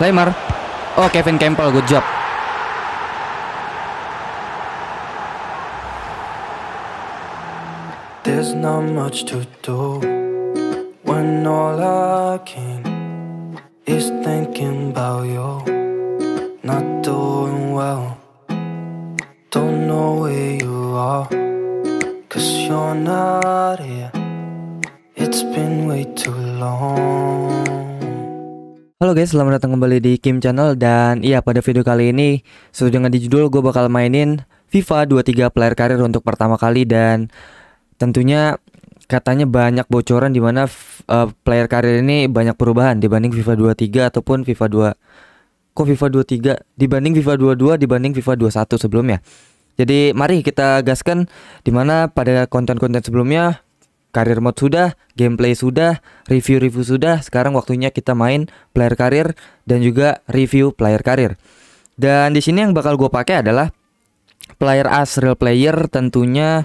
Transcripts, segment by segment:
Leimer. Oh, Kevin Campbell, good job. There's not much to do when all I can is thinking about you, not doing well. Don't know where you are, cause you're not here. It's been way too long. Halo guys, selamat datang kembali di Kim Channel dan iya pada video kali ini sesuai dengan di judul gue bakal mainin FIFA 23 player karir untuk pertama kali dan tentunya katanya banyak bocoran di mana uh, player karir ini banyak perubahan dibanding FIFA 23 ataupun FIFA 2 kok FIFA 23 dibanding FIFA 22 dibanding FIFA 21 sebelumnya. Jadi mari kita gaskan di mana pada konten-konten sebelumnya Karir mode sudah, gameplay sudah, review-review sudah. Sekarang waktunya kita main player karir dan juga review player karir. Dan di sini yang bakal gue pakai adalah player as real player tentunya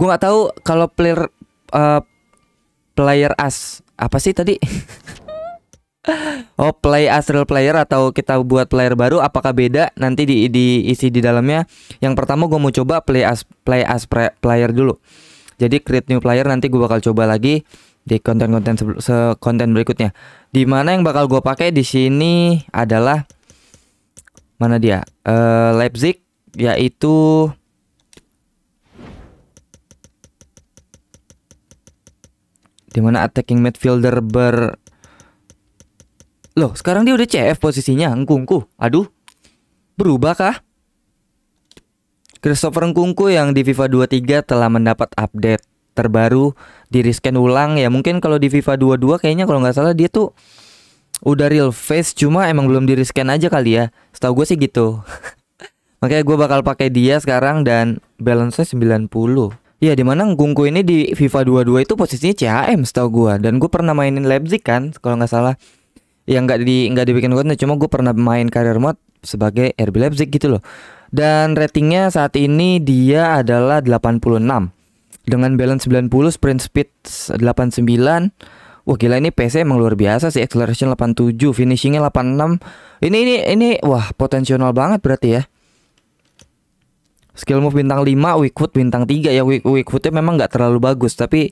gue nggak tahu kalau player uh, player as apa sih tadi Oh play as real player atau kita buat player baru apakah beda nanti di diisi di dalamnya yang pertama gue mau coba play as play as player dulu jadi create new player nanti gue bakal coba lagi di konten-konten se konten berikutnya. Di mana yang bakal gue pakai di sini adalah mana dia? Uh, Leipzig yaitu di mana attacking midfielder ber Loh, sekarang dia udah CF posisinya, engkungku. Aduh. Berubah kah? Christopher Nkunku yang di FIFA 23 telah mendapat update terbaru di rescan ulang ya mungkin kalau di FIFA 22 kayaknya kalau nggak salah dia tuh udah real face cuma emang belum di rescan aja kali ya setahu gue sih gitu makanya gue bakal pakai dia sekarang dan balance-nya 90 ya dimana Nkunku ini di FIFA 22 itu posisinya CHM setahu gue dan gue pernah mainin Leipzig kan kalau nggak salah Yang nggak di nggak dibikin konten cuma gue pernah main karir mod sebagai RB Leipzig gitu loh dan ratingnya saat ini dia adalah 86 dengan balance 90 sprint speed 89 wah gila ini PC emang luar biasa sih acceleration 87 finishingnya 86 ini ini ini wah potensial banget berarti ya skill move bintang 5 weak foot bintang 3 ya weak footnya memang nggak terlalu bagus tapi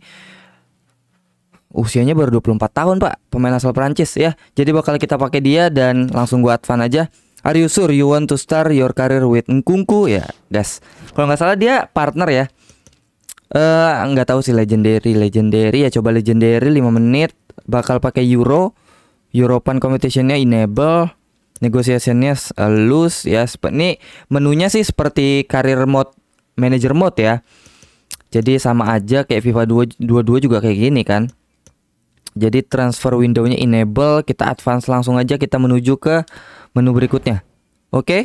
usianya baru 24 tahun pak pemain asal Prancis ya jadi bakal kita pakai dia dan langsung gua advan aja Are you sure you want to start your career with Ngkungku ya, gas. Kalau nggak salah dia partner ya. Eh uh, nggak tahu sih legendary, legendary ya coba legendary 5 menit bakal pakai euro. European competitionnya enable negosiasinya uh, loose ya. Ini menunya sih seperti career mode manager mode ya. Jadi sama aja kayak FIFA 22 juga kayak gini kan. Jadi transfer window-nya enable, kita advance langsung aja kita menuju ke menu berikutnya. Oke. Okay?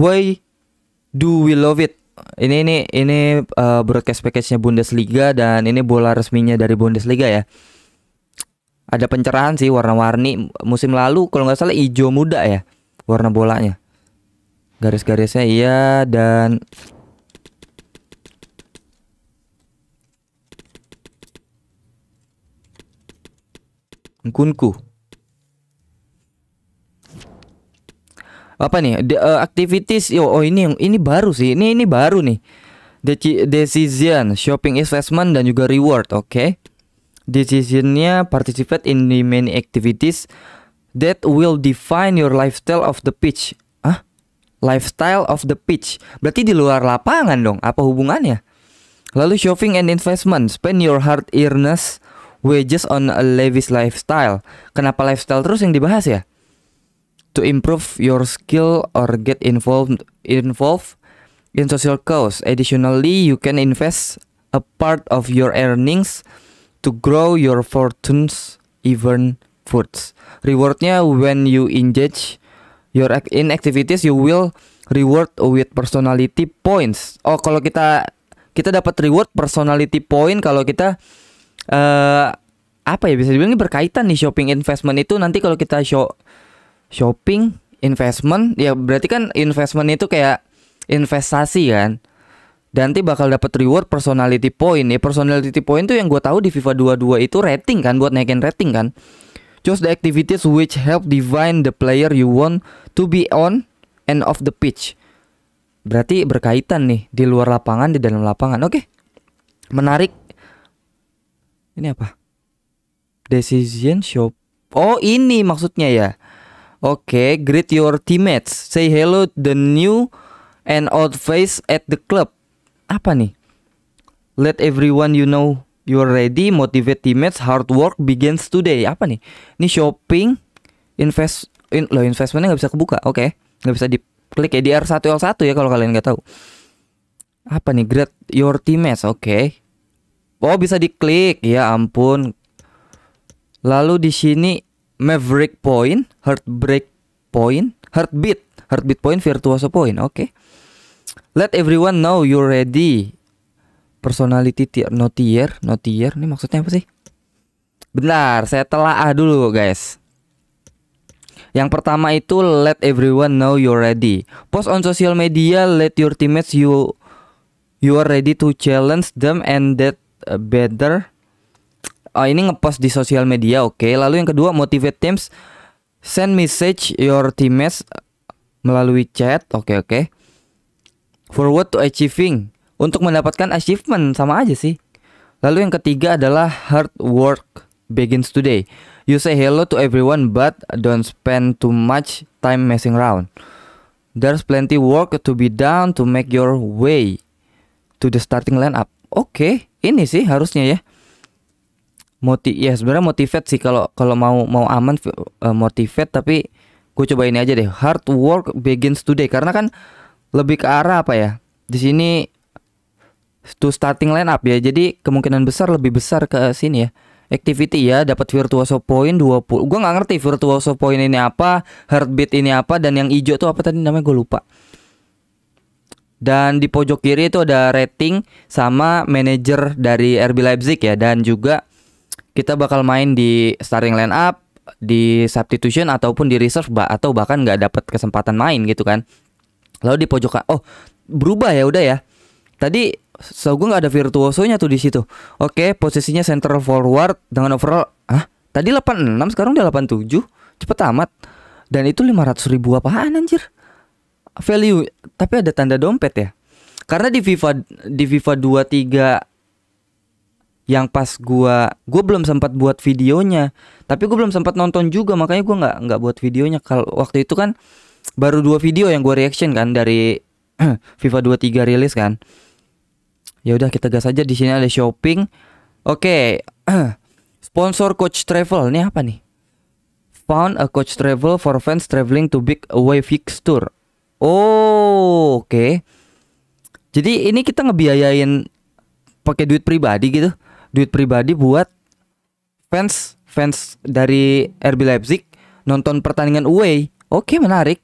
Why do we love it? Ini ini ini uh, broadcast package-nya Bundesliga dan ini bola resminya dari Bundesliga ya. Ada pencerahan sih warna-warni musim lalu kalau nggak salah hijau muda ya warna bolanya. Garis-garisnya iya dan Kunku. apa nih the, uh, activities yo oh ini yang ini baru sih ini ini baru nih Deci decision shopping investment dan juga reward oke okay? decisionnya participate in the many activities that will define your lifestyle of the pitch ah lifestyle of the pitch berarti di luar lapangan dong apa hubungannya lalu shopping and investment spend your hard earnest wages on a lavish lifestyle kenapa lifestyle terus yang dibahas ya to improve your skill or get involved involved in social cause. Additionally, you can invest a part of your earnings to grow your fortunes even fruits. Rewardnya when you engage your in activities you will reward with personality points. Oh, kalau kita kita dapat reward personality point kalau kita eh uh, apa ya bisa dibilang ini berkaitan nih shopping investment itu nanti kalau kita show shopping, investment, ya berarti kan investment itu kayak investasi kan. dan nanti bakal dapat reward personality point ya. Personality point tuh yang gue tahu di FIFA 22 itu rating kan buat naikin rating kan. Choose the activities which help define the player you want to be on and off the pitch. Berarti berkaitan nih di luar lapangan di dalam lapangan. Oke. Okay. Menarik. Ini apa? Decision shop. Oh, ini maksudnya ya. Oke, okay, greet your teammates. Say hello the new and old face at the club. Apa nih? Let everyone you know you're ready. Motivate teammates. Hard work begins today. Apa nih? Ini shopping, invest, in, loh investmentnya nggak bisa kebuka. Oke, okay. nggak bisa diklik ya di R1 L1 ya kalau kalian nggak tahu. Apa nih? Greet your teammates. Oke. Okay. Oh bisa diklik. Ya ampun. Lalu di sini Maverick Point, Heartbreak Point, Heartbeat, Heartbeat Point, Virtuoso Point. Oke. Okay. Let everyone know you're ready. Personality tier, no tier, no tier. Ini maksudnya apa sih? Benar, saya telah ah dulu guys. Yang pertama itu let everyone know you're ready. Post on social media, let your teammates you you are ready to challenge them and that uh, better uh, ini ngepost di sosial media oke okay. lalu yang kedua motivate teams send message your teammates melalui chat oke okay, oke okay. forward to achieving untuk mendapatkan achievement sama aja sih lalu yang ketiga adalah hard work begins today you say hello to everyone but don't spend too much time messing around there's plenty work to be done to make your way to the starting lineup oke okay. ini sih harusnya ya Moti ya sebenarnya motivate sih kalau kalau mau mau aman uh, motivate tapi gue coba ini aja deh hard work begins today karena kan lebih ke arah apa ya di sini to starting line up ya jadi kemungkinan besar lebih besar ke sini ya activity ya dapat virtuoso point 20 gue nggak ngerti virtuoso point ini apa heartbeat ini apa dan yang hijau tuh apa tadi namanya gue lupa dan di pojok kiri itu ada rating sama manager dari RB Leipzig ya dan juga kita bakal main di starting line up, di substitution ataupun di reserve ba atau bahkan nggak dapat kesempatan main gitu kan. Lalu di pojokan, oh berubah ya udah ya. Tadi so gue nggak ada virtuosonya tuh di situ. Oke, posisinya center forward dengan overall, ah tadi 86 sekarang udah 87, cepet amat. Dan itu 500 ribu apaan anjir? Value, tapi ada tanda dompet ya. Karena di FIFA di FIFA 23 yang pas gua gua belum sempat buat videonya tapi gua belum sempat nonton juga makanya gua nggak nggak buat videonya kalau waktu itu kan baru dua video yang gua reaction kan dari FIFA 23 rilis kan ya udah kita gas aja di sini ada shopping oke okay. sponsor coach travel ini apa nih found a coach travel for fans traveling to big away fixture oh oke okay. jadi ini kita ngebiayain pakai duit pribadi gitu duit pribadi buat fans fans dari RB Leipzig nonton pertandingan away. Oke, menarik.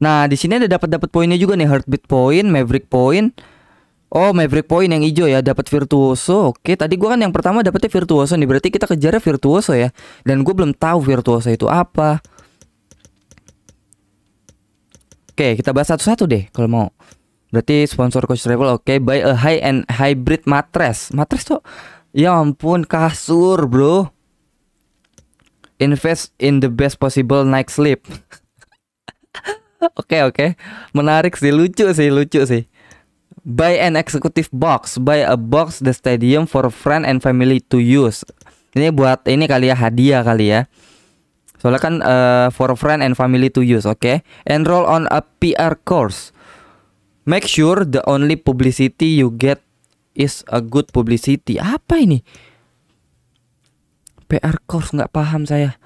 Nah, di sini ada dapat dapat poinnya juga nih, Heartbeat Point, Maverick Point. Oh, Maverick Point yang hijau ya, dapat Virtuoso. Oke, tadi gua kan yang pertama dapetnya Virtuoso nih, berarti kita kejarnya Virtuoso ya. Dan gue belum tahu Virtuoso itu apa. Oke, kita bahas satu-satu deh kalau mau. Berarti sponsor Coach Travel oke okay. buy a high end hybrid mattress. Mattress tuh ya ampun kasur, Bro. Invest in the best possible night sleep. Oke oke, menarik sih, lucu sih, lucu sih. Buy an executive box, buy a box the stadium for friend and family to use. Ini buat ini kali ya hadiah kali ya. Soalnya kan uh, for friend and family to use, oke. Okay? Enroll on a PR course. Make sure the only publicity you get is a good publicity. Apa ini? PR course nggak paham saya.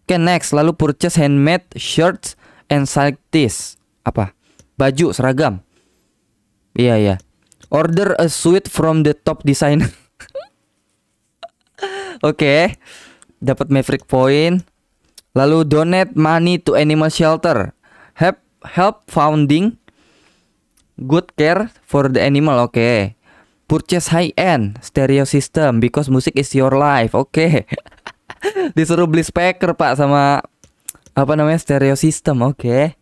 Oke okay, next, lalu purchase handmade shirts and scientist. Apa? Baju seragam. Iya yeah, iya. Yeah. Order a suit from the top designer. Oke. okay. Dapat Maverick point. Lalu donate money to animal shelter. Help help founding Good care for the animal, oke. Okay. Purchase high-end stereo system because music is your life, oke. Okay. Disuruh beli speaker pak sama apa namanya stereo system, oke. Okay.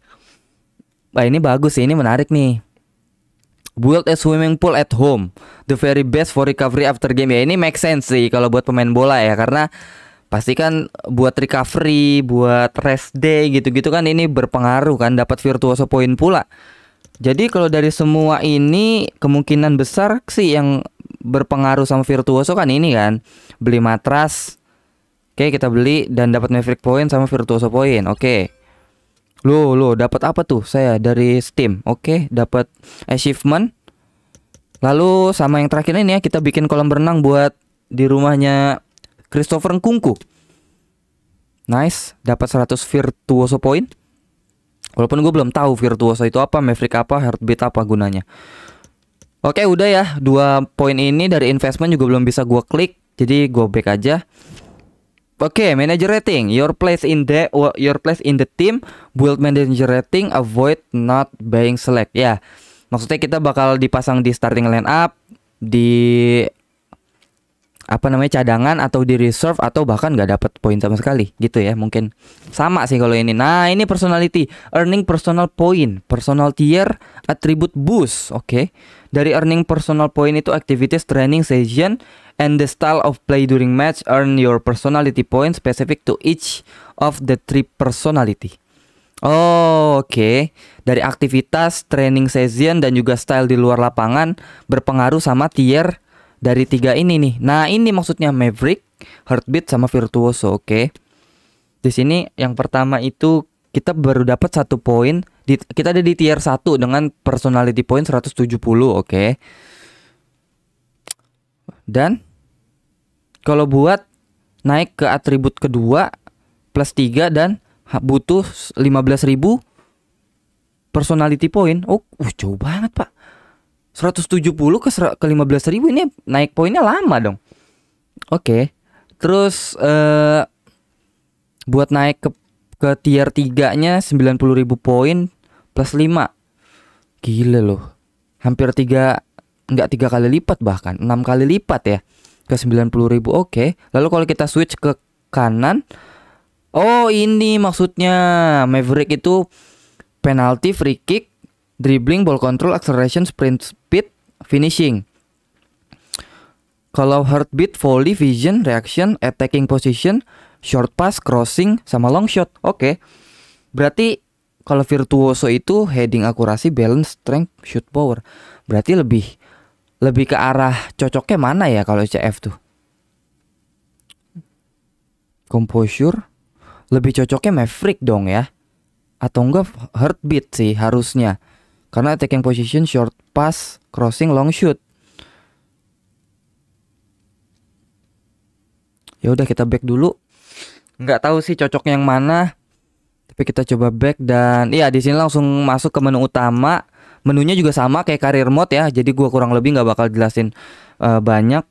Wah ini bagus sih, ini menarik nih. Build a swimming pool at home, the very best for recovery after game ya. Ini make sense sih kalau buat pemain bola ya, karena pasti kan buat recovery, buat rest day gitu-gitu kan ini berpengaruh kan dapat virtuoso point pula. Jadi kalau dari semua ini kemungkinan besar sih yang berpengaruh sama virtuoso kan ini kan beli matras. Oke, kita beli dan dapat Maverick Point sama Virtuoso Point. Oke. Lo lo dapat apa tuh? Saya dari Steam. Oke, dapat achievement. Lalu sama yang terakhir ini ya kita bikin kolam berenang buat di rumahnya Christopher Kungku. Nice, dapat 100 Virtuoso Point. Walaupun gue belum tahu virtuoso itu apa, Maverick apa, heartbeat apa gunanya. Oke udah ya, dua poin ini dari investment juga belum bisa gue klik, jadi gue back aja. Oke, okay, manager rating, your place in the your place in the team, build manager rating, avoid not being select. Ya, yeah. maksudnya kita bakal dipasang di starting line up, di apa namanya cadangan atau di reserve atau bahkan nggak dapat poin sama sekali gitu ya mungkin sama sih kalau ini nah ini personality earning personal point personal tier attribute boost oke okay. dari earning personal point itu activities training session and the style of play during match earn your personality point specific to each of the three personality Oh, oke. Okay. Dari aktivitas, training session, dan juga style di luar lapangan berpengaruh sama tier dari tiga ini nih. Nah, ini maksudnya Maverick, Heartbeat sama Virtuoso, oke. Okay? Di sini yang pertama itu kita baru dapat satu poin kita ada di tier 1 dengan personality point 170, oke. Okay. Dan kalau buat naik ke atribut kedua plus tiga dan butuh 15.000 personality point. Oh, uh, jauh banget, Pak. 170 ke ke 15 ribu ini naik poinnya lama dong. Oke. Okay. Terus uh, buat naik ke ke tier 3-nya 90 ribu poin plus 5. Gila loh. Hampir 3 enggak 3 kali lipat bahkan, 6 kali lipat ya. Ke 90 ribu. Oke. Okay. Lalu kalau kita switch ke kanan Oh, ini maksudnya Maverick itu penalti, free kick, dribbling, ball control, acceleration, sprint finishing. Kalau heartbeat, volley, vision, reaction, attacking position, short pass, crossing, sama long shot. Oke. Okay. Berarti kalau virtuoso itu heading akurasi, balance, strength, shoot power. Berarti lebih lebih ke arah cocoknya mana ya kalau CF tuh? Composure lebih cocoknya Maverick dong ya. Atau enggak heartbeat sih harusnya. Karena attacking position short pass, crossing, long shoot. Ya udah kita back dulu. Nggak tahu sih cocoknya yang mana. Tapi kita coba back dan iya di sini langsung masuk ke menu utama. Menunya juga sama kayak karir mode ya. Jadi gua kurang lebih nggak bakal jelasin uh, banyak.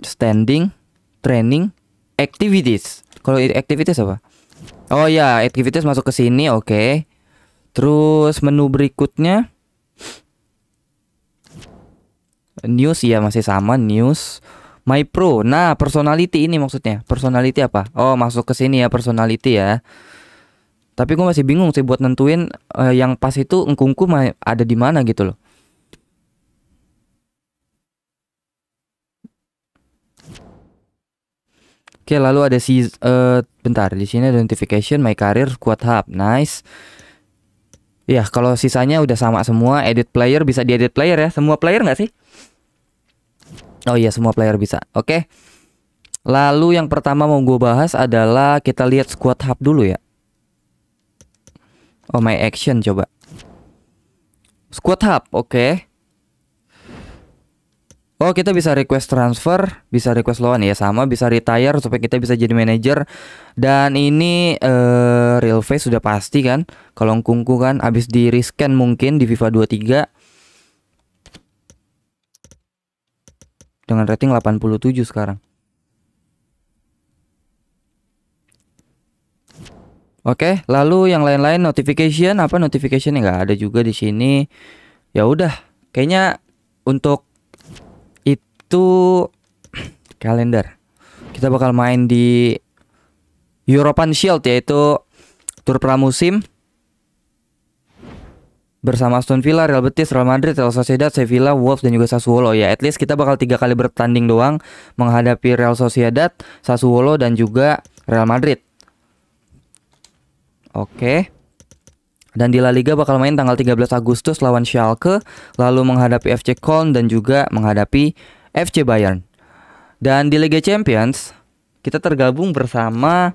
Standing, training, activities. Kalau activities apa? Oh ya, activities masuk ke sini, oke. Okay. Terus menu berikutnya news ya masih sama news my pro nah personality ini maksudnya personality apa oh masuk ke sini ya personality ya tapi gue masih bingung sih buat nentuin uh, yang pas itu engkungku ada di mana gitu loh Oke, lalu ada si uh, bentar di sini identification my career squad hub. Nice. Iya, kalau sisanya udah sama semua. Edit player bisa diedit player ya. Semua player nggak sih? Oh iya, semua player bisa. Oke. Lalu yang pertama mau gue bahas adalah kita lihat squad hub dulu ya. Oh my action coba. Squad hub, oke. Okay. Oh kita bisa request transfer, bisa request loan ya sama, bisa retire supaya kita bisa jadi manager. Dan ini uh, real face sudah pasti kan, kalau kungku kan abis di rescan mungkin di FIFA 23 dengan rating 87 sekarang. Oke, lalu yang lain-lain notification apa notification nggak ada juga di sini. Ya udah, kayaknya untuk itu kalender. Kita bakal main di European Shield yaitu tur pramusim bersama Aston Villa, Real Betis, Real Madrid, Real Sociedad, Sevilla, Wolves dan juga Sassuolo ya. At least kita bakal tiga kali bertanding doang menghadapi Real Sociedad, Sassuolo dan juga Real Madrid. Oke. Dan di La Liga bakal main tanggal 13 Agustus lawan Schalke, lalu menghadapi FC Köln dan juga menghadapi FC Bayern. Dan di Liga Champions kita tergabung bersama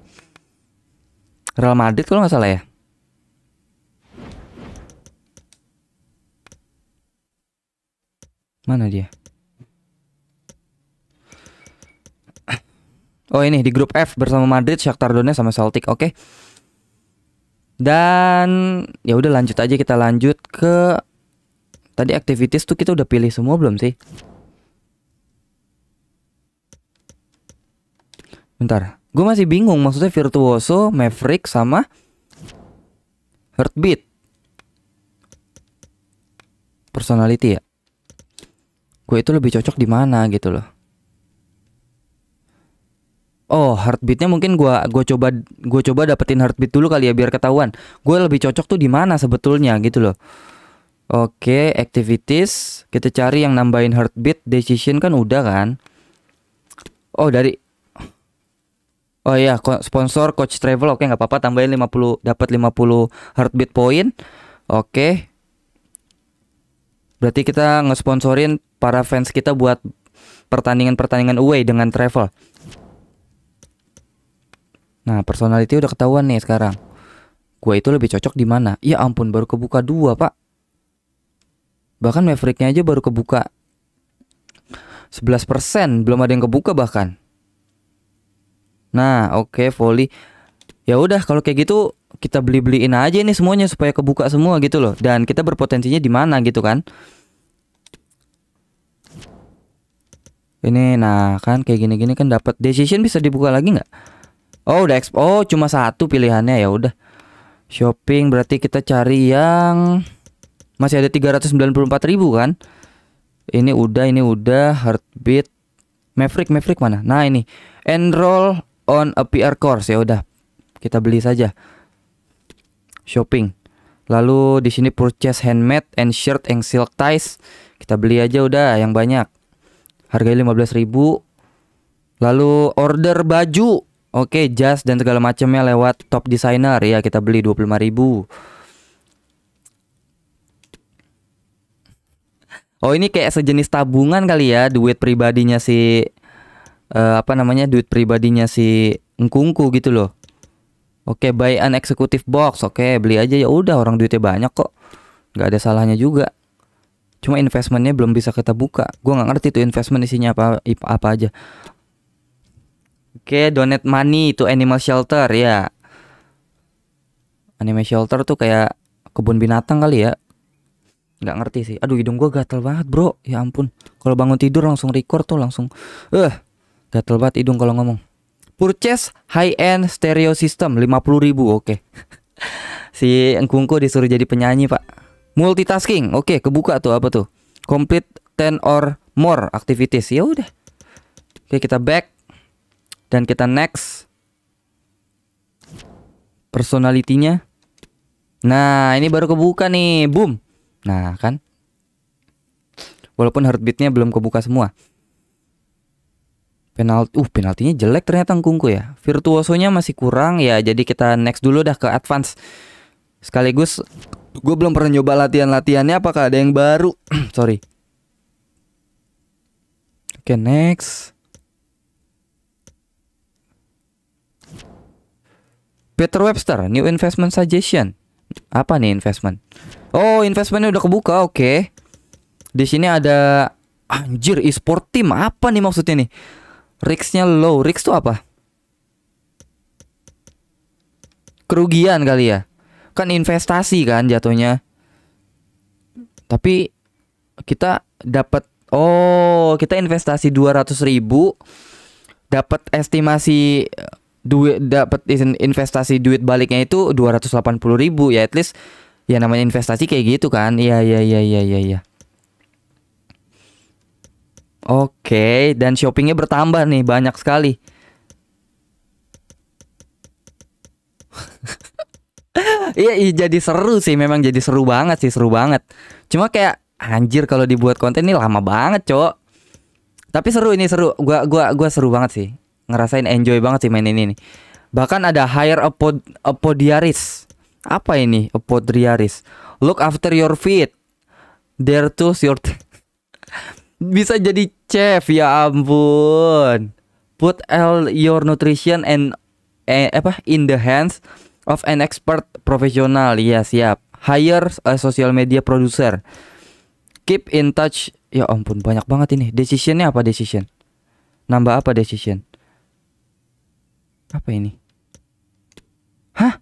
Real Madrid kalau nggak salah ya. Mana dia? Oh ini di grup F bersama Madrid, Shakhtar Donetsk sama Celtic, oke. Okay. Dan ya udah lanjut aja kita lanjut ke tadi activities tuh kita udah pilih semua belum sih? Bentar, gue masih bingung maksudnya Virtuoso, Maverick sama Heartbeat. Personality ya. Gue itu lebih cocok di mana gitu loh. Oh, heartbeatnya mungkin gue gua coba gue coba dapetin heartbeat dulu kali ya biar ketahuan. Gue lebih cocok tuh di mana sebetulnya gitu loh. Oke, activities kita cari yang nambahin heartbeat, decision kan udah kan? Oh, dari Oh iya, sponsor Coach Travel oke nggak apa-apa tambahin 50 dapat 50 heartbeat point. Oke. Berarti kita ngesponsorin para fans kita buat pertandingan-pertandingan away dengan Travel. Nah, personality udah ketahuan nih sekarang. Gue itu lebih cocok di mana? Ya ampun, baru kebuka dua, Pak. Bahkan Mavericknya aja baru kebuka 11%, belum ada yang kebuka bahkan. Nah, oke okay, volley. Ya udah kalau kayak gitu kita beli-beliin aja nih semuanya supaya kebuka semua gitu loh. Dan kita berpotensinya di mana gitu kan. Ini nah kan kayak gini-gini kan dapat decision bisa dibuka lagi nggak? Oh udah exp oh cuma satu pilihannya ya udah. Shopping berarti kita cari yang masih ada empat ribu kan? Ini udah ini udah heartbeat Maverick Maverick mana? Nah ini enroll on a PR course ya udah kita beli saja shopping lalu di sini purchase handmade and shirt and silk ties kita beli aja udah yang banyak harga 15.000 lalu order baju oke jas dan segala macamnya lewat top designer ya kita beli 25.000 Oh ini kayak sejenis tabungan kali ya duit pribadinya si uh, apa namanya duit pribadinya si engkungku gitu loh. Oke, okay, buy an executive box. Oke, okay, beli aja ya udah orang duitnya banyak kok. nggak ada salahnya juga. Cuma investmentnya belum bisa kita buka. Gua nggak ngerti tuh investment isinya apa apa aja. Oke, okay, donate money itu animal shelter ya. Yeah. Animal shelter tuh kayak kebun binatang kali ya. nggak ngerti sih. Aduh, hidung gua gatel banget, Bro. Ya ampun. Kalau bangun tidur langsung record tuh langsung eh uh. Gatel banget hidung kalau ngomong. Purchase high-end stereo system 50 ribu, oke. Okay. si Engkungku disuruh jadi penyanyi, Pak. Multitasking, oke, okay, kebuka tuh apa tuh? Complete 10 or more activities. Ya udah. Oke, okay, kita back dan kita next. Personalitinya. Nah, ini baru kebuka nih. Boom. Nah, kan. Walaupun heartbeatnya belum kebuka semua. Penalti, uh penaltinya jelek ternyata Ngkungku ya. Virtuosonya masih kurang ya. Jadi kita next dulu dah ke advance. Sekaligus gue belum pernah nyoba latihan-latihannya. Apakah ada yang baru? Sorry. Oke okay, next. Peter Webster, new investment suggestion. Apa nih investment? Oh investmentnya udah kebuka, oke. Okay. Di sini ada anjir e-sport team apa nih maksudnya nih? Risknya low. Risk tuh apa? Kerugian kali ya. Kan investasi kan jatuhnya. Tapi kita dapat oh, kita investasi 200 ribu dapat estimasi eh, duit dapat investasi duit baliknya itu 280 ribu ya at least ya namanya investasi kayak gitu kan. Iya iya iya iya iya iya. Oke, dan shoppingnya bertambah nih, banyak sekali. Iya, jadi seru sih, memang jadi seru banget sih, seru banget. Cuma kayak anjir kalau dibuat konten ini lama banget, Cok. Tapi seru ini seru. Gua gua gua seru banget sih. Ngerasain enjoy banget sih main ini nih. Bahkan ada hire a, pod, a podiaris. Apa ini? A podiaris. Look after your feet. There to your bisa jadi chef ya ampun. Put all your nutrition and eh, apa in the hands of an expert profesional. Ya siap. Hire a social media producer. Keep in touch. Ya ampun banyak banget ini. Decisionnya apa decision? Nambah apa decision? Apa ini? Hah?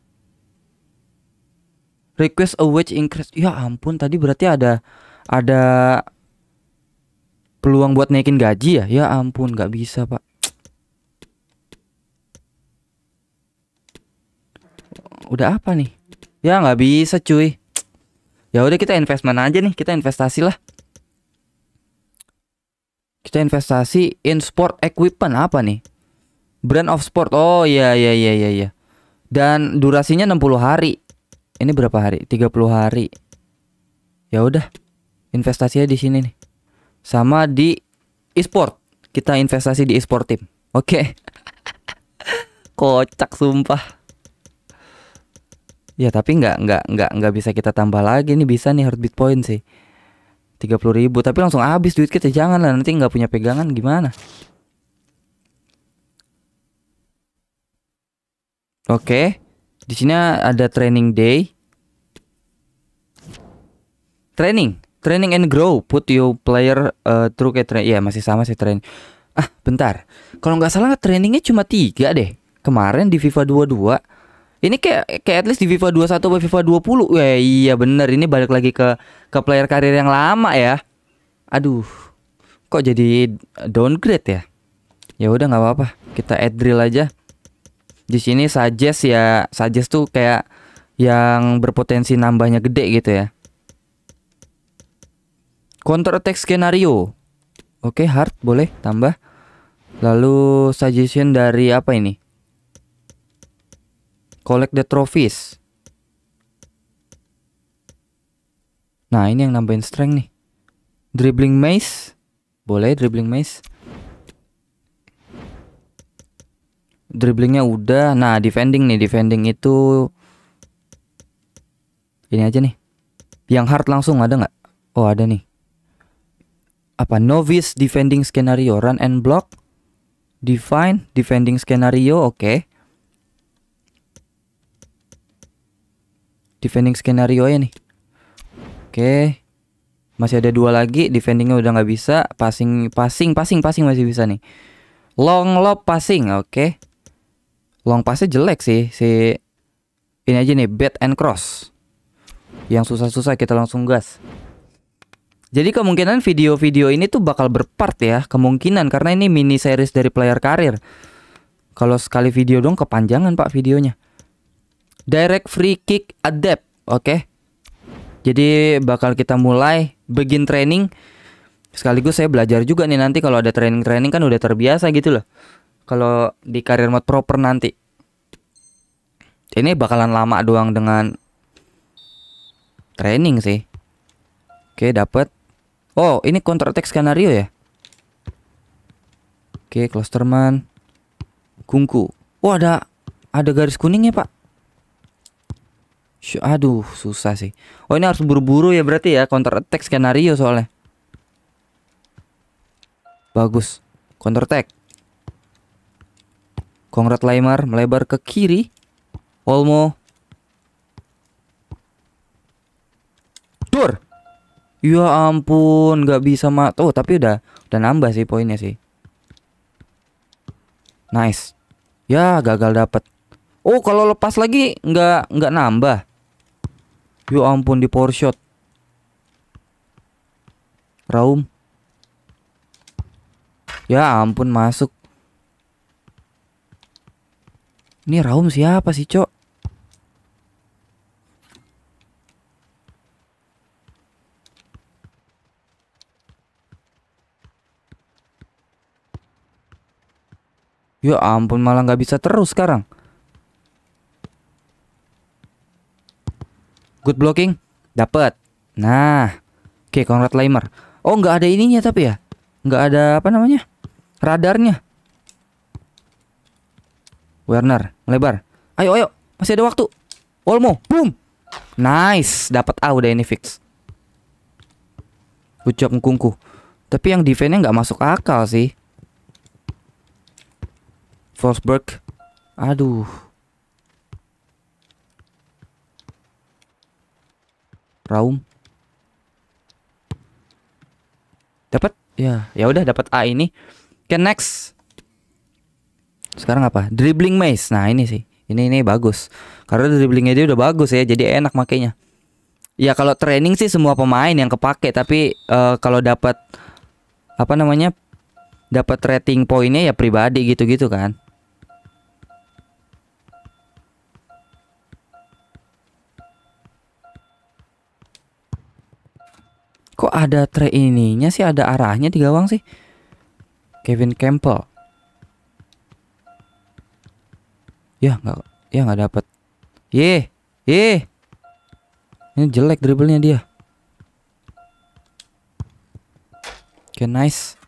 Request a wage increase. Ya ampun tadi berarti ada ada peluang buat naikin gaji ya ya ampun nggak bisa pak udah apa nih ya nggak bisa cuy ya udah kita investment aja nih kita investasi lah kita investasi in sport equipment apa nih brand of sport oh ya ya ya ya ya dan durasinya 60 hari ini berapa hari 30 hari ya udah investasinya di sini nih sama di e-sport. Kita investasi di e-sport tim. Oke. Okay. Kocak sumpah. Ya tapi nggak nggak nggak nggak bisa kita tambah lagi nih bisa nih hard point sih. 30 ribu tapi langsung habis duit kita jangan lah nanti nggak punya pegangan gimana oke okay. di sini ada training day training Training and grow, put your player uh, through ke training Ya yeah, masih sama sih train. Ah bentar, kalau nggak salah trainingnya cuma tiga deh. Kemarin di FIFA 22 ini kayak kayak at least di FIFA 21 atau FIFA 20. Ya iya bener ini balik lagi ke ke player karir yang lama ya. Aduh. Kok jadi downgrade ya? Ya udah nggak apa-apa. Kita add drill aja. Di sini suggest ya, suggest tuh kayak yang berpotensi nambahnya gede gitu ya counter attack skenario. Oke, okay, hard boleh tambah. Lalu suggestion dari apa ini? Collect the trophies. Nah, ini yang nambahin strength nih. Dribbling maze. Boleh dribbling maze. Dribblingnya udah. Nah, defending nih. Defending itu... Ini aja nih. Yang hard langsung ada nggak? Oh, ada nih apa novice defending skenario run and block define defending skenario oke okay. defending skenario ya nih oke okay. masih ada dua lagi defendingnya udah nggak bisa passing passing passing passing masih bisa nih long lob passing oke okay. long passnya jelek sih si ini aja nih bat and cross yang susah-susah kita langsung gas jadi kemungkinan video-video ini tuh bakal berpart ya, kemungkinan karena ini mini series dari player karir. Kalau sekali video dong kepanjangan Pak videonya. Direct free kick adapt, oke. Jadi bakal kita mulai begin training. Sekaligus saya belajar juga nih nanti kalau ada training-training kan udah terbiasa gitu loh. Kalau di karir mode proper nanti. Ini bakalan lama doang dengan training sih. Oke, dapet. Oh, ini counter attack skenario ya? Oke, Klosterman. Kungku. Oh, ada ada garis kuningnya, Pak. Sh Aduh, susah sih. Oh, ini harus buru-buru ya berarti ya counter attack skenario soalnya. Bagus. Counter attack. Konrad Laimar melebar ke kiri. Olmo. Dur. Ya ampun, nggak bisa mak. Oh, tapi udah udah nambah sih poinnya sih. Nice. Ya, gagal dapet. Oh, kalau lepas lagi nggak nggak nambah. Ya ampun di power shot. Raum. Ya ampun masuk. Ini Raum siapa sih, Cok? Ya ampun malah nggak bisa terus sekarang. Good blocking, dapat. Nah, oke okay, Konrad Limer Oh nggak ada ininya tapi ya, nggak ada apa namanya radarnya. Werner melebar. Ayo ayo, masih ada waktu. Olmo, boom. Nice, dapat A udah ini fix. Ucap ngkungku. Tapi yang defense-nya nggak masuk akal sih. Forsberg. Aduh. Raum. Dapat? Ya, ya udah dapat A ini. Oke, okay, next. Sekarang apa? Dribbling Maze. Nah, ini sih. Ini ini bagus. Karena dribblingnya dia udah bagus ya, jadi enak makainya. Ya kalau training sih semua pemain yang kepake, tapi uh, kalau dapat apa namanya? dapat rating poinnya ya pribadi gitu-gitu kan. Kok ada tray ininya sih ada arahnya di gawang sih? Kevin Campbell. Ya nggak, ya nggak dapat. Ye, ye. Ini jelek dribblenya dia. Oke okay, nice.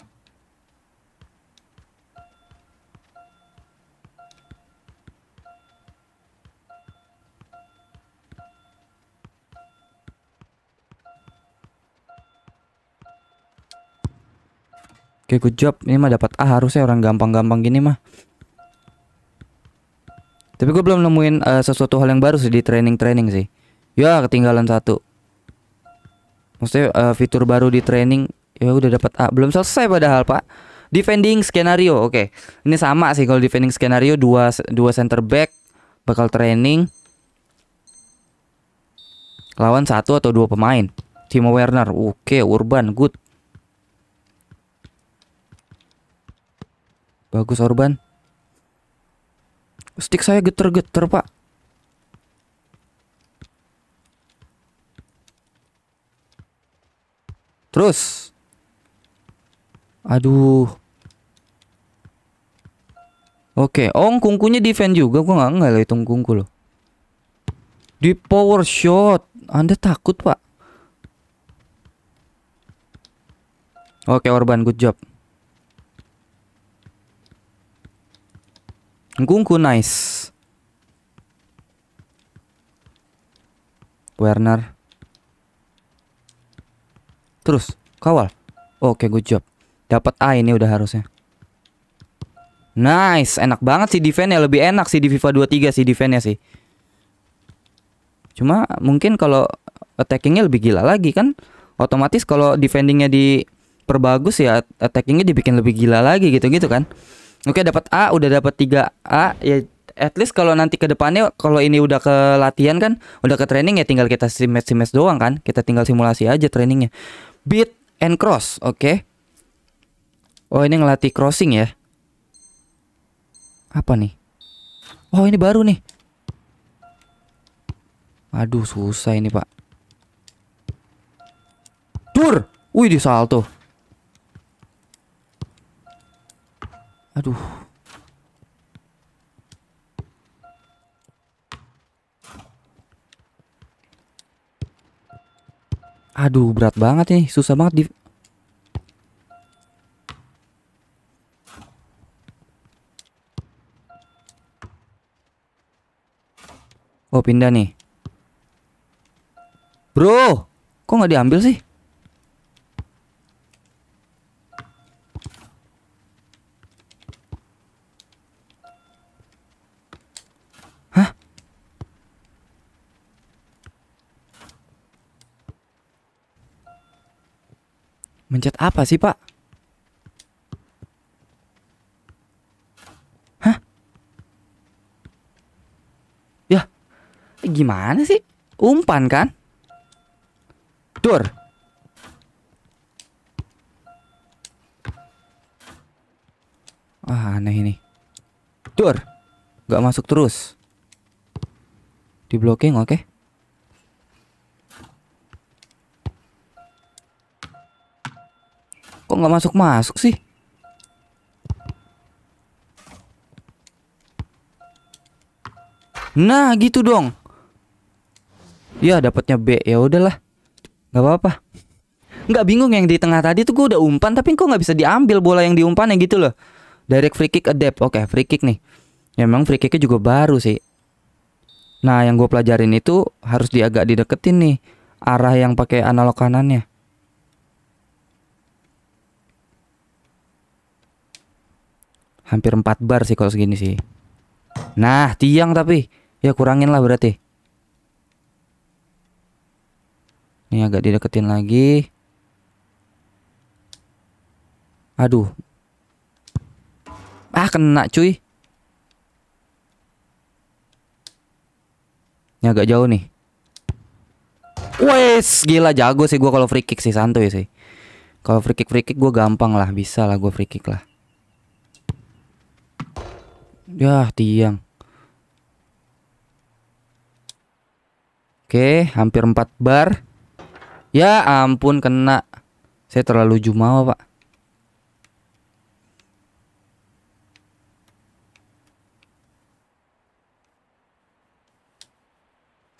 Oke, okay, good job. Ini mah dapat A harusnya orang gampang-gampang gini mah. Tapi gue belum nemuin uh, sesuatu hal yang baru sih di training-training sih. Ya, ketinggalan satu. Maksudnya uh, fitur baru di training ya udah dapat A. Belum selesai padahal, Pak. Defending skenario. Oke. Okay. Ini sama sih kalau defending skenario dua dua center back bakal training lawan satu atau dua pemain. Timo Werner, oke, okay, Urban, good. Bagus Orban. Stick saya geter-geter, Pak. Terus. Aduh. Oke, oh kungkunya defend juga. Gua nggak nggak hitung kungku loh. Di power shot. Anda takut, Pak. Oke, Orban, good job. Ngkungku nice. Werner. Terus, kawal. Oke, good job. Dapat A ini udah harusnya. Nice, enak banget sih defense-nya, lebih enak sih di FIFA 23 sih defense sih. Cuma mungkin kalau attackingnya lebih gila lagi kan otomatis kalau defendingnya nya diperbagus ya attackingnya dibikin lebih gila lagi gitu-gitu kan. Oke dapat A udah dapat 3A ya at least kalau nanti ke depannya kalau ini udah ke latihan kan udah ke training ya tinggal kita simes simes doang kan kita tinggal simulasi aja trainingnya beat and cross oke okay. oh ini ngelatih crossing ya apa nih oh ini baru nih aduh susah ini pak tur wih di salto Aduh. Aduh, berat banget nih. Susah banget di... Oh, pindah nih. Bro, kok nggak diambil sih? Mencet apa sih, Pak? Hah? Ya, gimana sih? Umpan kan? Dur. Wah, aneh ini. Dur. Gak masuk terus. Di blocking, oke. Okay? Kok nggak masuk-masuk sih? Nah, gitu dong. Ya, dapatnya B. Ya udahlah. nggak apa-apa. Nggak bingung yang di tengah tadi tuh gue udah umpan tapi kok nggak bisa diambil bola yang diumpan diumpannya gitu loh. Direct free kick adapt. Oke, okay, free kick nih. Ya memang free kicknya juga baru sih. Nah, yang gue pelajarin itu harus diagak dideketin nih arah yang pakai analog kanannya. Hampir 4 bar sih kalau segini sih. Nah, tiang tapi. Ya kurangin lah berarti. Ini agak dideketin lagi. Aduh. Ah, kena cuy. Ini agak jauh nih. Wes, gila jago sih gua kalau free kick sih santuy sih. Kalau free kick free kick gua gampang lah, bisa lah gua free kick lah. Ya tiang. Oke, hampir 4 bar. Ya ampun kena. Saya terlalu jumawa, Pak.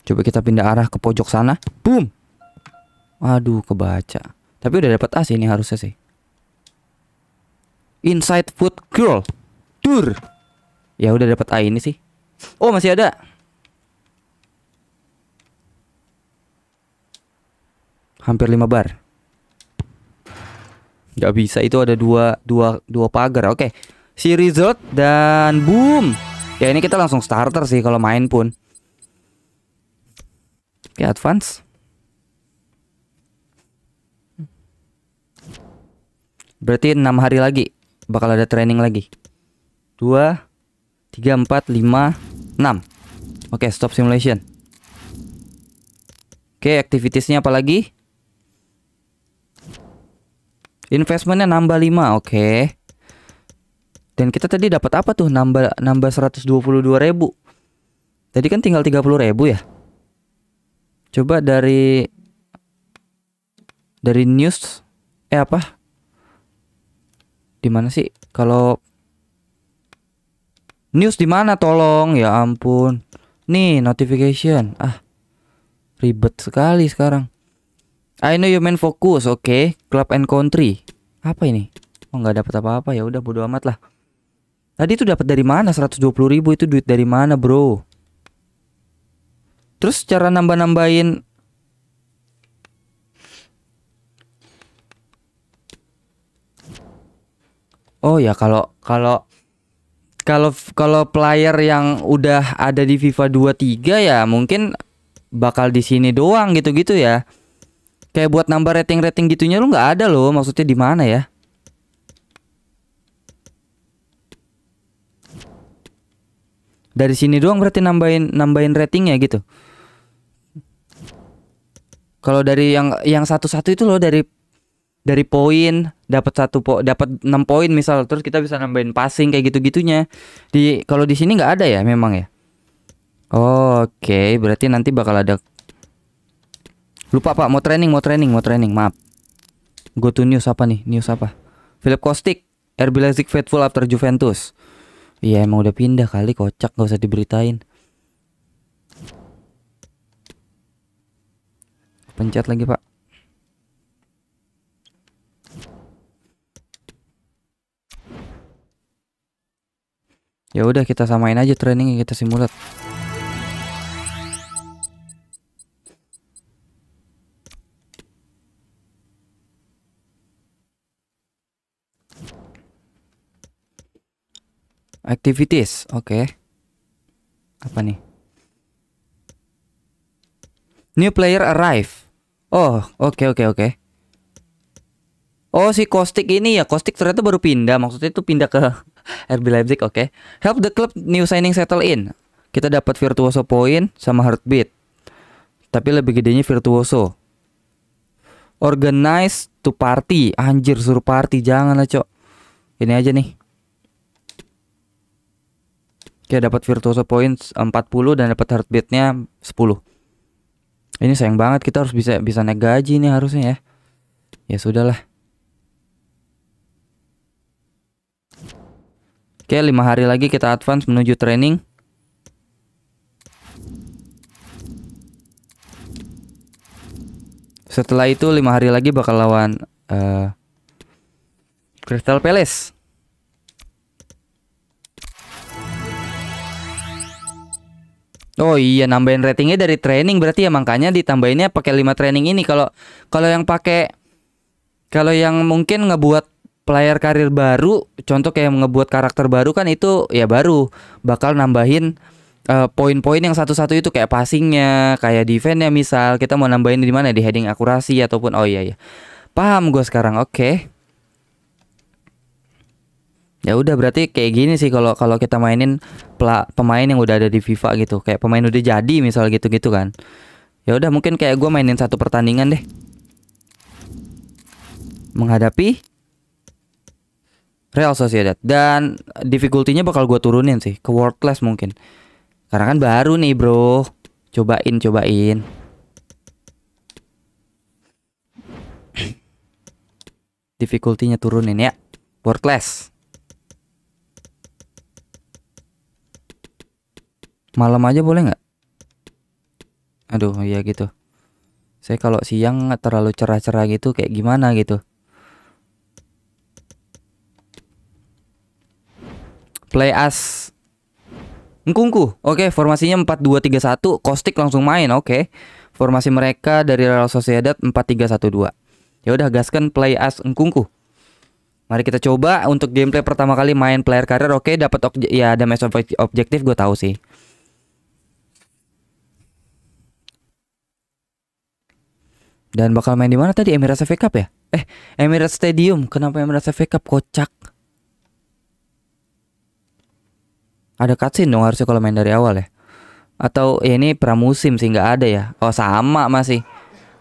Coba kita pindah arah ke pojok sana. Boom. Waduh kebaca. Tapi udah dapat as ini harusnya sih. Inside Food Girl Tour. Ya udah dapat A ini sih. Oh, masih ada. Hampir 5 bar. Gak bisa itu ada dua dua dua pagar. Oke. Si result dan boom. Ya ini kita langsung starter sih kalau main pun. Oke, advance. Berarti enam hari lagi bakal ada training lagi. Dua, 3, 4, 5, 6 Oke stop simulation Oke aktivitasnya apa lagi? Investmentnya nambah 5 Oke Dan kita tadi dapat apa tuh nambah, nambah 122 ribu Tadi kan tinggal 30 ribu ya Coba dari Dari news Eh apa Dimana sih Kalau News di mana tolong? Ya ampun. Nih, notification. Ah. Ribet sekali sekarang. I know you main fokus. oke. Okay. Club and country. Apa ini? Oh, nggak dapat apa-apa. Ya udah bodo amat lah. Tadi itu dapat dari mana 120.000 ribu itu duit dari mana, Bro? Terus cara nambah-nambahin Oh ya kalau kalau kalau kalau player yang udah ada di FIFA 23 ya mungkin bakal di sini doang gitu-gitu ya. Kayak buat nambah rating-rating gitunya lu nggak ada loh, maksudnya di mana ya? Dari sini doang berarti nambahin nambahin ratingnya gitu. Kalau dari yang yang satu-satu itu loh dari dari poin dapat satu po dapat enam poin misal terus kita bisa nambahin passing kayak gitu-gitunya. Di kalau di sini nggak ada ya memang ya. Oke, okay. berarti nanti bakal ada Lupa Pak, mau training, mau training, mau training. Maaf. Go to news apa nih? News apa? Philip Kostic, RB Leipzig faithful after Juventus. Iya, emang udah pindah kali kocak gak usah diberitain. Pencet lagi, Pak. Ya udah kita samain aja training yang kita simulat. Activities, oke. Okay. Apa nih? New player arrive. Oh, oke okay, oke okay, oke. Okay. Oh, si Kostik ini ya, Kostik ternyata baru pindah. Maksudnya itu pindah ke RB Leipzig oke. Okay. Help the club new signing settle in. Kita dapat Virtuoso point sama Heartbeat. Tapi lebih gedenya Virtuoso. Organize to party. Anjir suruh party jangan lah, Cok. Ini aja nih. Oke, dapat Virtuoso points 40 dan dapat Heartbeatnya 10. Ini sayang banget kita harus bisa bisa naik gaji nih harusnya ya. Ya sudahlah. Oke, lima hari lagi kita advance menuju training. Setelah itu lima hari lagi bakal lawan uh, Crystal Palace. Oh iya nambahin ratingnya dari training berarti ya makanya ditambahinnya pakai lima training ini kalau kalau yang pakai kalau yang mungkin ngebuat player karir baru contoh kayak ngebuat karakter baru kan itu ya baru bakal nambahin uh, poin-poin yang satu-satu itu kayak passingnya kayak defendnya misal kita mau nambahin di mana di heading akurasi ataupun oh iya ya paham gue sekarang oke okay. ya udah berarti kayak gini sih kalau kalau kita mainin pla- pemain yang udah ada di FIFA gitu kayak pemain udah jadi misal gitu-gitu kan ya udah mungkin kayak gue mainin satu pertandingan deh menghadapi Real Sociedad dan difficulty-nya bakal gue turunin sih ke world class mungkin karena kan baru nih bro cobain cobain difficulty-nya turunin ya world class malam aja boleh nggak aduh iya gitu saya kalau siang terlalu cerah-cerah gitu kayak gimana gitu play as Ngkungku. Oke, okay, formasinya 4-2-3-1. Kostik langsung main. Oke. Okay. Formasi mereka dari Real Sociedad 4-3-1-2. Ya udah gaskan play as Ngkungku. Mari kita coba untuk gameplay pertama kali main player karir. Oke, okay, dapat ya ada match objektif gue tahu sih. Dan bakal main di mana tadi? Emirates FA Cup ya? Eh, Emirates Stadium. Kenapa Emirates FA Cup kocak? Ada cutscene dong harusnya kalau main dari awal ya. Atau ya ini pramusim sih nggak ada ya. Oh sama masih.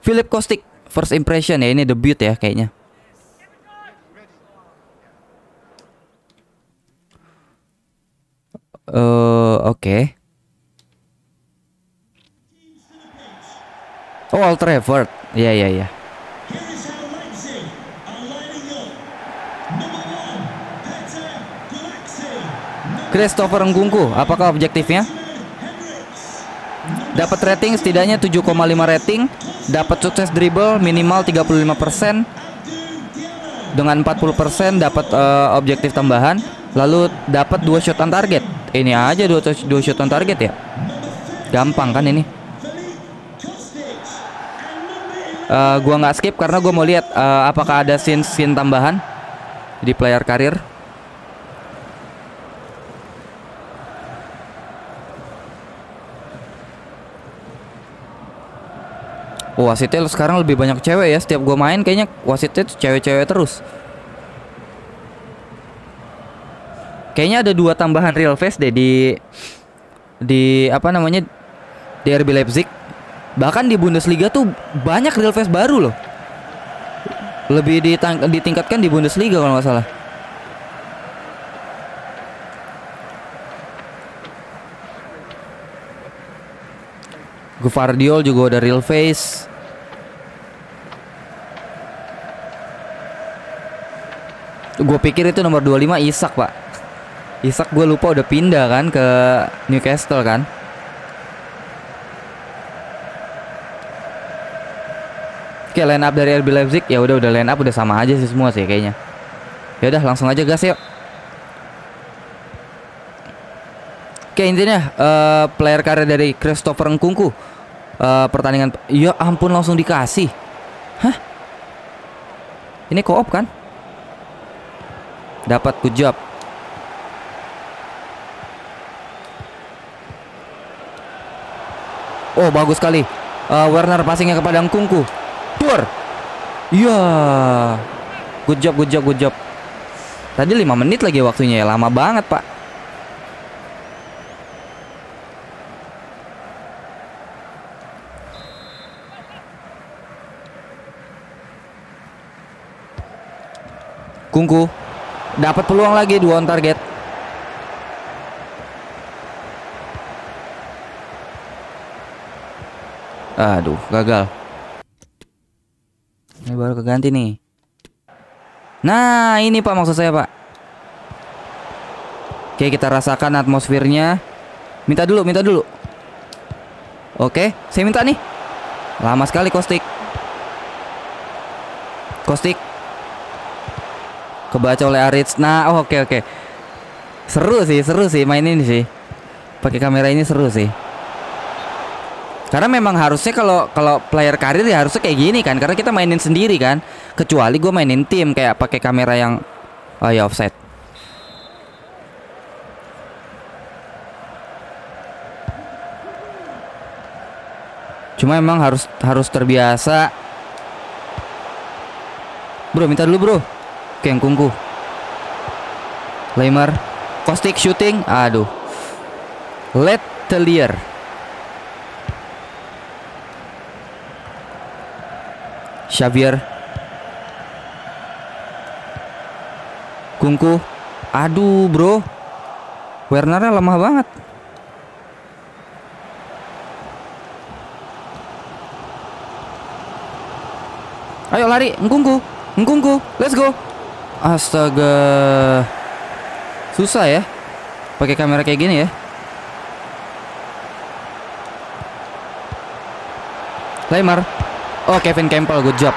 Philip Kostik first impression ya ini debut ya kayaknya. Eh uh, oke. Okay. Oh Old Trafford. Iya yeah, iya yeah, iya. Yeah. Christopher Ngungku Apakah objektifnya? Dapat rating setidaknya 7,5 rating, dapat sukses dribble minimal 35%. Dengan 40% dapat uh, objektif tambahan, lalu dapat dua shot on target. Ini aja dua, dua shot on target ya. Gampang kan ini? Uh, gua nggak skip karena gue mau lihat uh, apakah ada scene scene tambahan di player karir. wasitnya sekarang lebih banyak cewek ya setiap gue main kayaknya wasitnya cewek-cewek terus kayaknya ada dua tambahan real face deh di di apa namanya di RB Leipzig bahkan di Bundesliga tuh banyak real face baru loh lebih ditang, ditingkatkan di Bundesliga kalau nggak salah Guvardiol juga udah real face. Gue pikir itu nomor 25 Isak pak. Isak gue lupa udah pindah kan ke Newcastle kan. Oke line up dari RB Leipzig ya udah udah line up udah sama aja sih semua sih kayaknya. Ya udah langsung aja gas yuk. Oke intinya uh, player karya dari Christopher Ngkungku uh, pertandingan ya ampun langsung dikasih hah ini koop kan dapat good job oh bagus sekali uh, Werner passingnya kepada Ngkungku tur ya, yeah. good job good job good job tadi 5 menit lagi waktunya ya lama banget pak Kungku dapat peluang lagi dua on target. Aduh, gagal. Ini baru keganti nih. Nah, ini Pak maksud saya, Pak. Oke, kita rasakan atmosfernya. Minta dulu, minta dulu. Oke, saya minta nih. Lama sekali Kostik. Kostik kebaca oleh Aritz. nah oke oh, oke okay, okay. seru sih seru sih main ini sih pakai kamera ini seru sih karena memang harusnya kalau kalau player karir ya harusnya kayak gini kan karena kita mainin sendiri kan kecuali gue mainin tim kayak pakai kamera yang oh ya offset cuma emang harus harus terbiasa bro minta dulu bro Keng Kungku. Leimer, Kostik shooting, aduh. Letelier. Xavier. Kungku. Aduh, bro. Wernernya lemah banget. Ayo lari, Ngkungku. Ngkungku, let's go. Astaga. Susah ya. Pakai kamera kayak gini ya. Lemar. Oh, Kevin Campbell good job.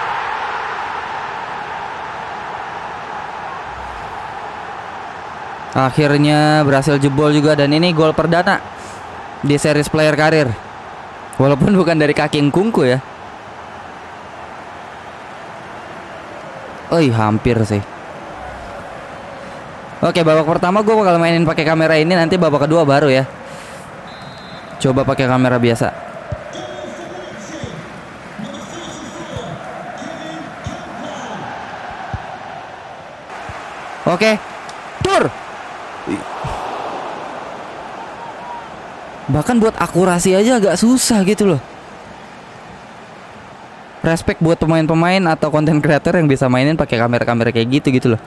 Akhirnya berhasil jebol juga dan ini gol perdana di series player karir. Walaupun bukan dari kaki kungku ya. Oi, hampir sih. Oke, babak pertama gue bakal mainin pakai kamera ini, nanti babak kedua baru ya. Coba pakai kamera biasa. Oke. Tur. Bahkan buat akurasi aja agak susah gitu loh. Respect buat pemain-pemain atau konten creator yang bisa mainin pakai kamera-kamera kayak gitu gitu loh.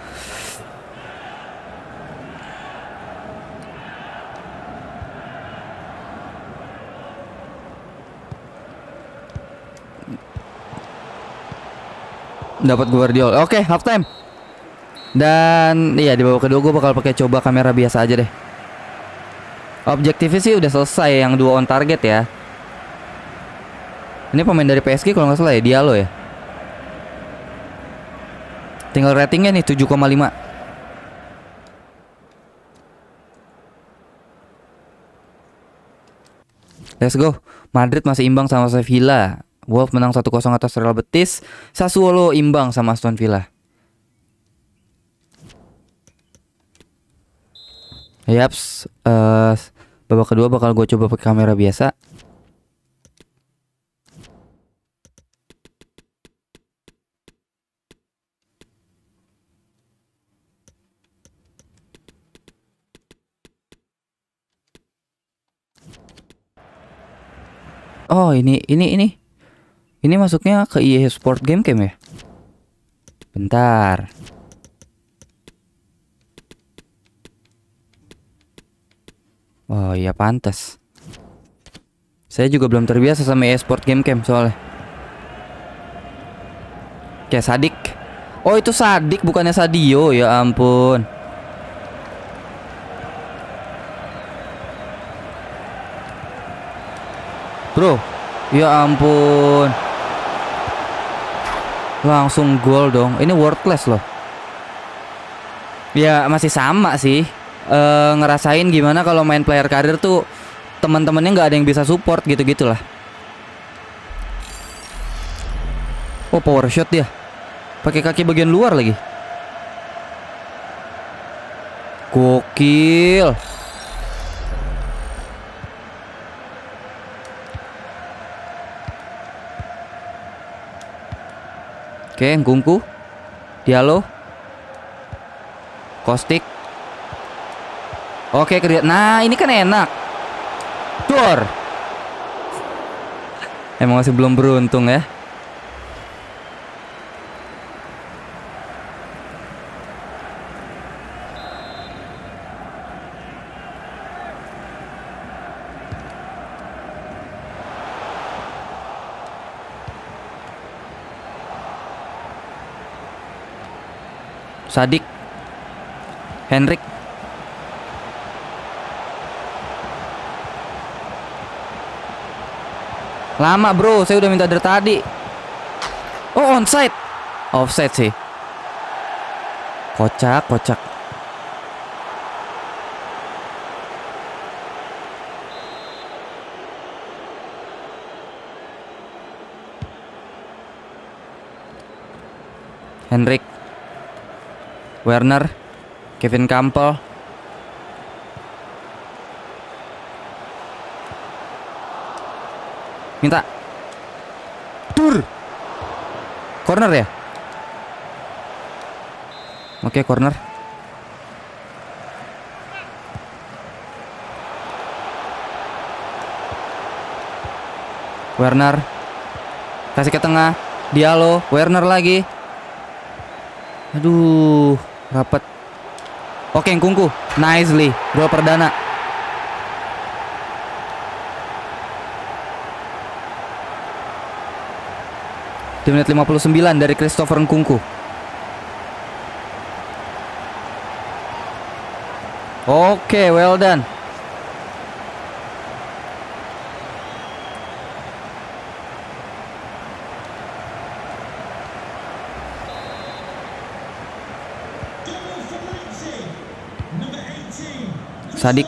dapat Guardiola. Oke, okay, half time. Dan iya di babak kedua gue bakal pakai coba kamera biasa aja deh. Objektif sih udah selesai yang dua on target ya. Ini pemain dari PSG kalau nggak salah ya, dia lo ya. Tinggal ratingnya nih 7,5. Let's go. Madrid masih imbang sama Sevilla. Wolf menang 1-0 atas Real Betis. Sassuolo imbang sama Aston Villa. Yaps, uh, babak kedua bakal gue coba pakai kamera biasa. Oh ini ini ini ini masuknya ke EA Sport Game Cam ya? Bentar. Oh iya pantas. Saya juga belum terbiasa sama EA Sport Game Cam soalnya. Kayak sadik. Oh itu sadik bukannya sadio ya ampun. Bro, ya ampun. Langsung gol dong. Ini worthless loh. Ya masih sama sih. E, ngerasain gimana kalau main player karir tuh teman-temannya nggak ada yang bisa support gitu-gitulah. Oh power shot dia. Pakai kaki bagian luar lagi. Gokil. Oke, Gungku. Dialo. Kostik. Oke, kerja. Nah, ini kan enak. Dor. Emang masih belum beruntung ya. Sadik Hendrik Lama bro, saya udah minta dari tadi. Oh, onside. Offside sih. Kocak, kocak. Hendrik Werner, Kevin Campbell. Minta. dur, Corner ya? Oke, corner. Werner kasih ke tengah dialog, Werner lagi aduh Rapat. Oke, yang Kungku. Nicely. Gol perdana. Di menit 59 dari Christopher Nkungku. Oke, well done. Sadik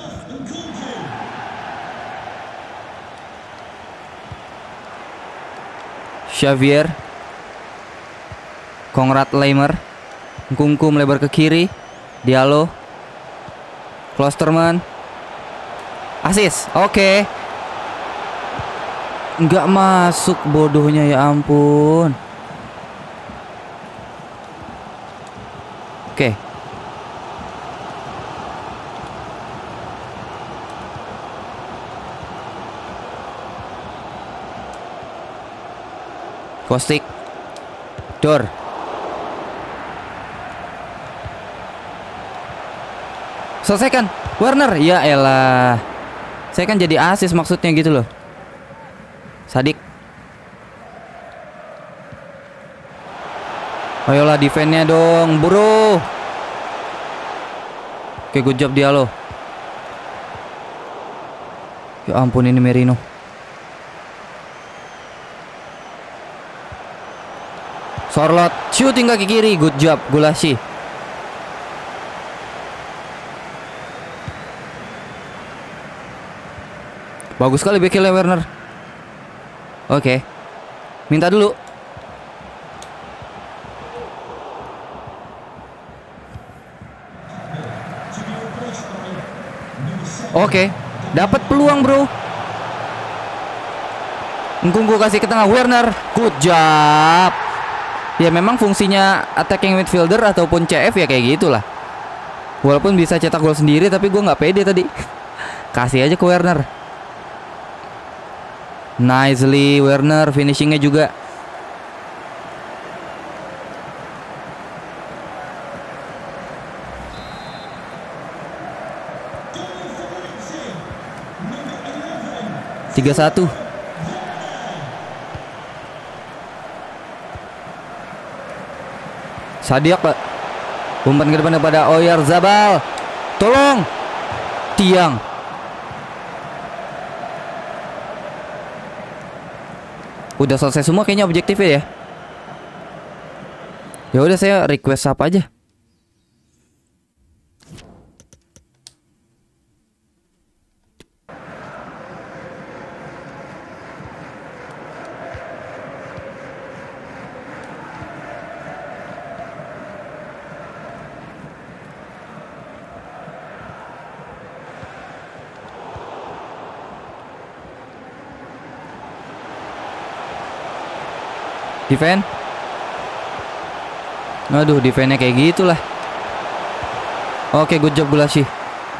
Xavier kongrat Leimer Kungku melebar ke kiri Diallo Klosterman Asis Oke okay. Nggak masuk bodohnya ya ampun Kostik, Dor. Selesaikan. Warner. Ya elah. Saya kan jadi asis maksudnya gitu loh. Sadik. Ayolah defendnya dong, buru. Oke, good job dia loh. Ya ampun ini Merino. Sorlot shooting kaki kiri good job Gulasi bagus sekali bekilnya Werner oke okay. minta dulu Oke, okay. dapat peluang bro. Ngkungku kasih ke tengah Werner, good job ya memang fungsinya attacking midfielder ataupun CF ya kayak gitulah walaupun bisa cetak gol sendiri tapi gue nggak pede tadi kasih aja ke Werner nicely Werner finishingnya juga tiga satu Sadiq umpan ke depan kepada Oyar Zabal tolong tiang udah selesai semua kayaknya objektifnya ya ya udah saya request apa aja Defend. Aduh, defendnya kayak gitulah. Oke, good job Gulashi.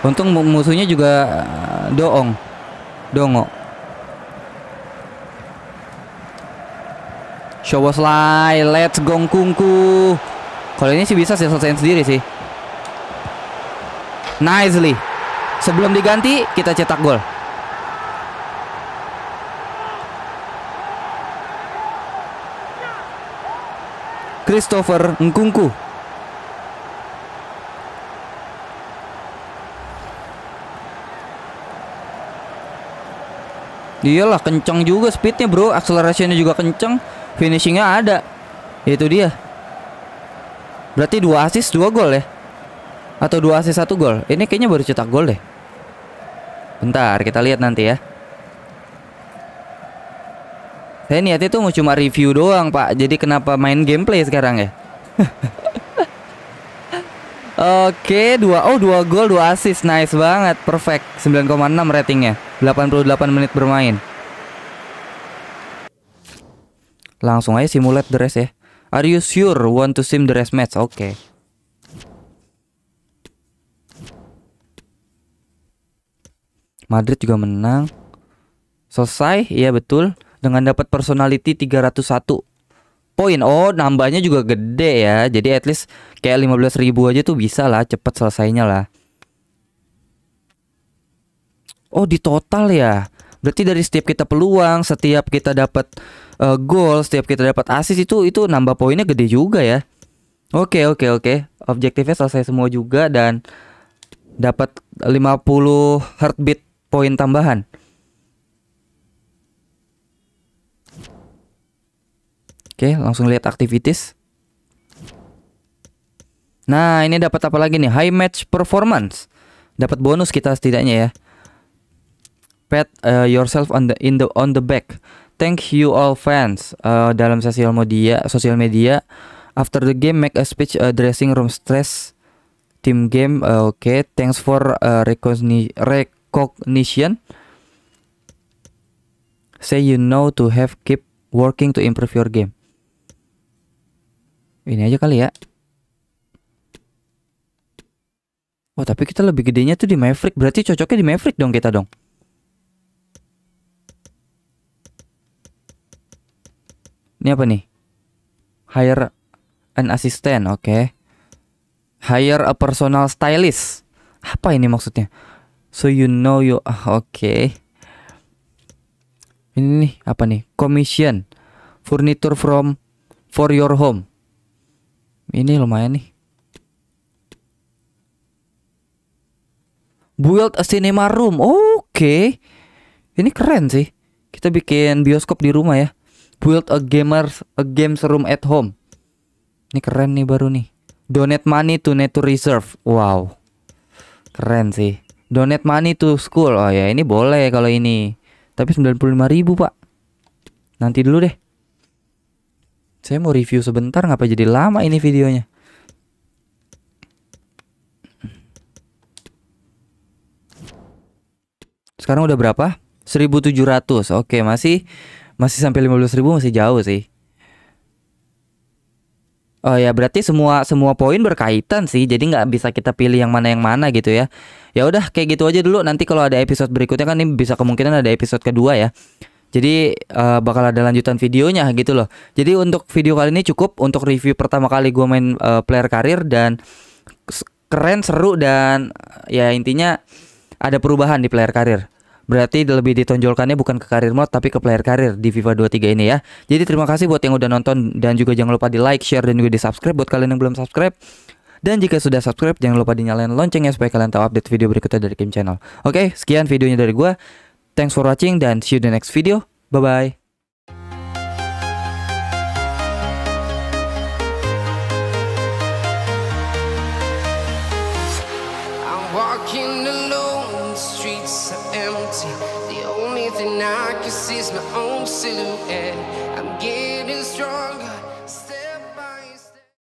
Untung musuhnya juga eh, doong. Dongo. Show was lie. Let's gong kungku. Kalau ini sih bisa sih selesaiin sendiri sih. Nicely. Sebelum diganti, kita cetak gol. Christopher Ngkungku. Iyalah kenceng juga speednya bro Akselerasinya juga kenceng, Finishingnya ada Itu dia Berarti dua asis dua gol ya Atau dua asis satu gol Ini kayaknya baru cetak gol deh Bentar kita lihat nanti ya saya niatnya tuh mau cuma review doang, Pak. Jadi kenapa main gameplay sekarang ya? Oke, okay, dua oh dua gol, dua assist. Nice banget, perfect. 9,6 ratingnya. 88 menit bermain. Langsung aja simulate the rest ya. Are you sure want to sim the rest match? Oke. Okay. Madrid juga menang. Selesai, iya betul dengan dapat personality 301 poin. Oh, nambahnya juga gede ya. Jadi at least kayak belas ribu aja tuh bisa lah cepet selesainya lah. Oh, di total ya. Berarti dari setiap kita peluang, setiap kita dapat uh, eh, gol, setiap kita dapat asis itu itu nambah poinnya gede juga ya. Oke, oke, oke. Objektifnya selesai semua juga dan dapat 50 heartbeat poin tambahan. Oke, langsung lihat activities. Nah, ini dapat apa lagi nih? High match performance. Dapat bonus kita setidaknya ya. Pat uh, yourself on the in the on the back. Thank you all fans. Uh, dalam sosial media, sosial media. After the game, make a speech uh, dressing room stress. Team game, uh, oke. Okay. Thanks for uh, recogni recognition. Say you know to have keep working to improve your game. Ini aja kali ya. Oh, tapi kita lebih gedenya tuh di Maverick. Berarti cocoknya di Maverick dong kita dong. Ini apa nih? Hire an assistant, oke. Okay. Hire a personal stylist. Apa ini maksudnya? So you know you ah oke. Okay. Ini nih apa nih? Commission furniture from for your home. Ini lumayan nih. Build a cinema room. Oke. Okay. Ini keren sih. Kita bikin bioskop di rumah ya. Build a gamer a games room at home. Ini keren nih baru nih. Donate money to nature reserve. Wow. Keren sih. Donate money to school. Oh ya, ini boleh kalau ini. Tapi 95.000, Pak. Nanti dulu deh. Saya mau review sebentar ngapa jadi lama ini videonya. Sekarang udah berapa? 1700. Oke, masih masih sampai 15.000 masih jauh sih. Oh ya berarti semua semua poin berkaitan sih jadi nggak bisa kita pilih yang mana yang mana gitu ya ya udah kayak gitu aja dulu nanti kalau ada episode berikutnya kan ini bisa kemungkinan ada episode kedua ya jadi uh, bakal ada lanjutan videonya gitu loh. Jadi untuk video kali ini cukup untuk review pertama kali gue main uh, player karir dan keren seru dan eh, ya intinya ada perubahan di player karir. Berarti lebih ditonjolkannya bukan ke karir mode tapi ke player karir di FIFA 23 ini ya. Jadi terima kasih buat yang udah nonton dan juga jangan lupa di like, share dan juga di subscribe buat kalian yang belum subscribe. Dan jika sudah subscribe jangan lupa dinyalain loncengnya supaya kalian tahu update video berikutnya dari Game Channel. Oke, sekian videonya dari gue. Thanks for watching dan see you the next video. Bye-bye.